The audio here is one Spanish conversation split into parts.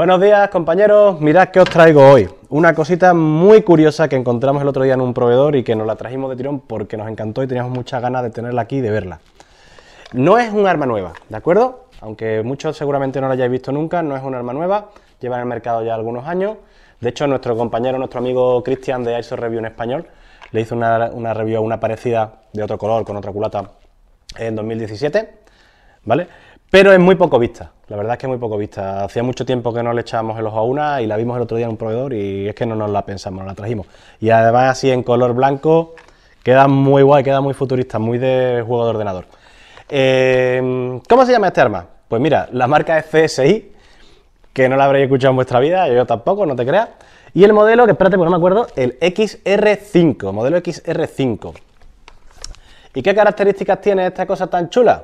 Buenos días compañeros, mirad que os traigo hoy. Una cosita muy curiosa que encontramos el otro día en un proveedor y que nos la trajimos de tirón porque nos encantó y teníamos muchas ganas de tenerla aquí y de verla. No es un arma nueva, ¿de acuerdo? Aunque muchos seguramente no la hayáis visto nunca, no es un arma nueva, lleva en el mercado ya algunos años. De hecho, nuestro compañero, nuestro amigo Cristian de ISO Review en español, le hizo una, una review una parecida de otro color, con otra culata, en 2017. ¿Vale? Pero es muy poco vista, la verdad es que es muy poco vista. Hacía mucho tiempo que no le echábamos el ojo a una y la vimos el otro día en un proveedor y es que no nos la pensamos, no la trajimos. Y además así en color blanco queda muy guay, queda muy futurista, muy de juego de ordenador. Em, ¿Cómo se llama este arma? Pues mira, la marca es CSI, que no la habréis escuchado en vuestra vida, yo tampoco, no te creas. Y el modelo, que espérate, porque no me acuerdo, el XR5, modelo XR5. ¿Y qué características tiene esta cosa tan chula?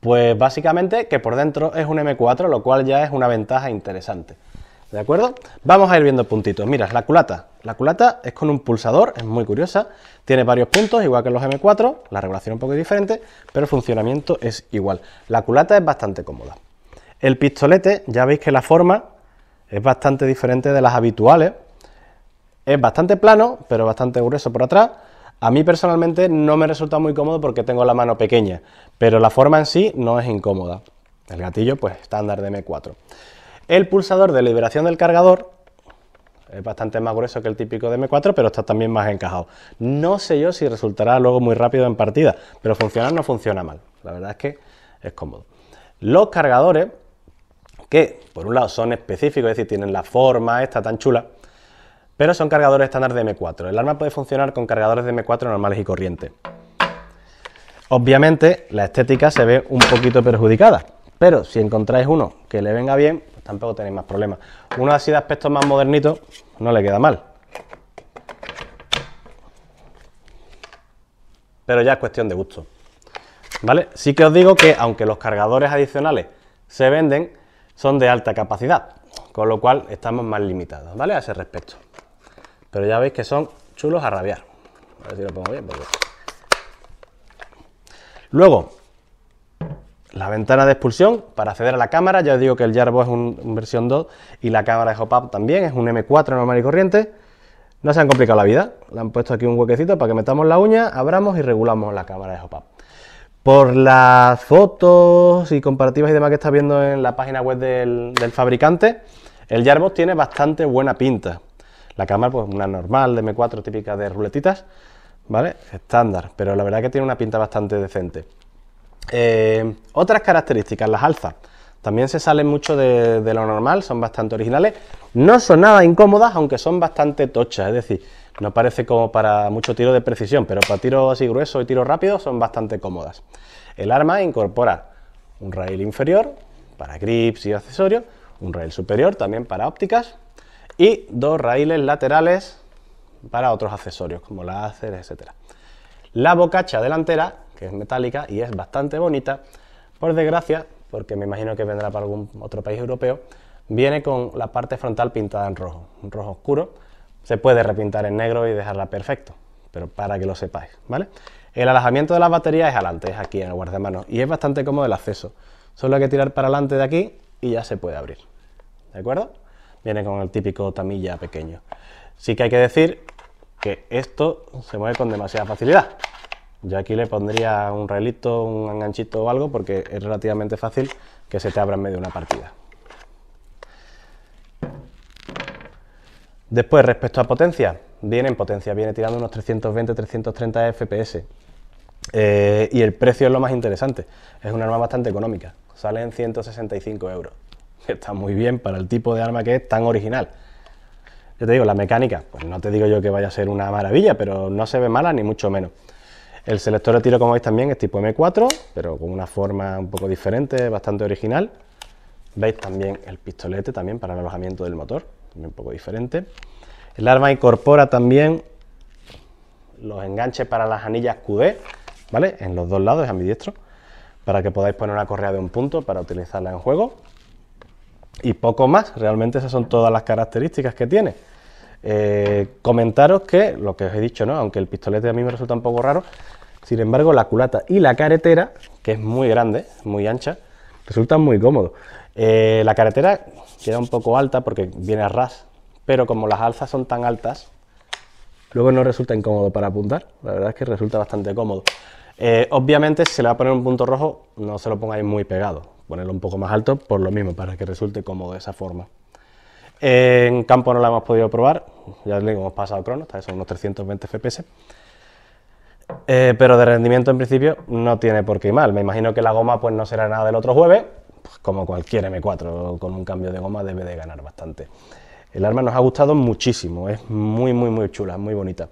Pues básicamente que por dentro es un M4, lo cual ya es una ventaja interesante. ¿De acuerdo? Vamos a ir viendo puntitos. Mira, la culata. La culata es con un pulsador, es muy curiosa. Tiene varios puntos, igual que los M4. La regulación es un poco diferente, pero el funcionamiento es igual. La culata es bastante cómoda. El pistolete, ya veis que la forma es bastante diferente de las habituales. Es bastante plano, pero bastante grueso por atrás. A mí personalmente no me resulta muy cómodo porque tengo la mano pequeña, pero la forma en sí no es incómoda. El gatillo, pues estándar de M4. El pulsador de liberación del cargador es bastante más grueso que el típico de M4, pero está también más encajado. No sé yo si resultará luego muy rápido en partida, pero funcionar no funciona mal. La verdad es que es cómodo. Los cargadores, que por un lado son específicos, es decir, tienen la forma esta tan chula, pero son cargadores estándar de M4. El arma puede funcionar con cargadores de M4 normales y corrientes. Obviamente la estética se ve un poquito perjudicada, pero si encontráis uno que le venga bien, pues tampoco tenéis más problemas. Uno así de aspectos más modernitos no le queda mal. Pero ya es cuestión de gusto. ¿Vale? Sí que os digo que aunque los cargadores adicionales se venden, son de alta capacidad, con lo cual estamos más limitados, ¿vale? A ese respecto. Pero ya veis que son chulos a rabiar. A ver si lo pongo bien. Luego, la ventana de expulsión para acceder a la cámara. Ya os digo que el Jarbo es un versión 2 y la cámara de Hop-Up también. Es un M4 normal y corriente. No se han complicado la vida. Le han puesto aquí un huequecito para que metamos la uña, abramos y regulamos la cámara de Hop-Up. Por las fotos y comparativas y demás que está viendo en la página web del, del fabricante, el Jarbox tiene bastante buena pinta. La cámara, pues una normal de M4 típica de ruletitas, ¿vale? Estándar, pero la verdad que tiene una pinta bastante decente. Eh, otras características, las alzas. También se salen mucho de, lo normal, son bastante originales. No son nada incómodas, aunque son bastante tochas, es decir, no parece como para mucho tiro de precisión, pero para tiro así grueso y tiro rápido son bastante cómodas. El arma incorpora un rail inferior para grips y accesorios, un rail superior también para ópticas, y dos raíles laterales para otros accesorios como láser, etcétera. La bocacha delantera, que es metálica y es bastante bonita, por desgracia, porque me imagino que vendrá para algún otro país europeo, viene con la parte frontal pintada en rojo, un rojo oscuro. Se puede repintar en negro y dejarla perfecto, pero para que lo sepáis, ¿vale? El alojamiento de las baterías es adelante, es aquí en el guardamanos y es bastante cómodo el acceso. Solo hay que tirar para adelante de aquí y ya se puede abrir, ¿de acuerdo? viene con el típico tamilla pequeño. Sí que hay que decir que esto se mueve con demasiada facilidad. Yo aquí le pondría un relito, un enganchito o algo porque es relativamente fácil que se te abra en medio de una partida. Después, respecto a potencia, viene en potencia, viene tirando unos 320-330 FPS. Eh, y el precio es lo más interesante, es una arma bastante económica, sale en 165 euros. está muy bien para el tipo de arma que es tan original. Yo te digo, la mecánica, pues no te digo yo que vaya a ser una maravilla, pero no se ve mala ni mucho menos. El selector de tiro, como veis también, es tipo M4, pero con una forma un poco diferente, bastante original. Veis también el pistolete también para el alojamiento del motor, también un poco diferente. El arma incorpora también los enganches para las anillas QD, ¿vale? En los dos lados, a mi diestro, para que podáis poner una correa de un punto para utilizarla en juego y poco más. Realmente esas son todas las características que tiene. Eh, comentaros que, lo que os he dicho, ¿no? aunque el pistolete a mí me resulta un poco raro, sin embargo la culata y la carretera, que es muy grande, muy ancha, resultan muy cómodo. Eh, la carretera queda un poco alta porque viene a ras, pero como las alzas son tan altas, luego no resulta incómodo para apuntar. La verdad es que resulta bastante cómodo. Eh, obviamente, si se le va a poner un punto rojo, no se lo pongáis muy pegado, ponerlo un poco más alto por lo mismo, para que resulte cómodo de esa forma. En campo no la hemos podido probar, ya les digo, hemos pasado crono, son unos 320 FPS. Eh, pero de rendimiento en principio no tiene por qué ir mal. Me imagino que la goma pues no será nada del otro jueves, pues, como cualquier M4 con un cambio de goma debe de ganar bastante. El arma nos ha gustado muchísimo, es muy muy muy chula, muy bonita.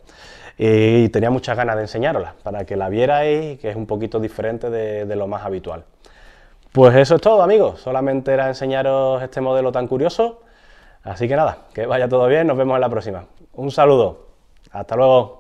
Y tenía muchas ganas de enseñarosla para que la vierais, que es un poquito diferente de lo más habitual. Pues eso es todo amigos, solamente era enseñaros este modelo tan curioso, así que nada, que vaya todo bien, nos vemos en la próxima. Un saludo, hasta luego.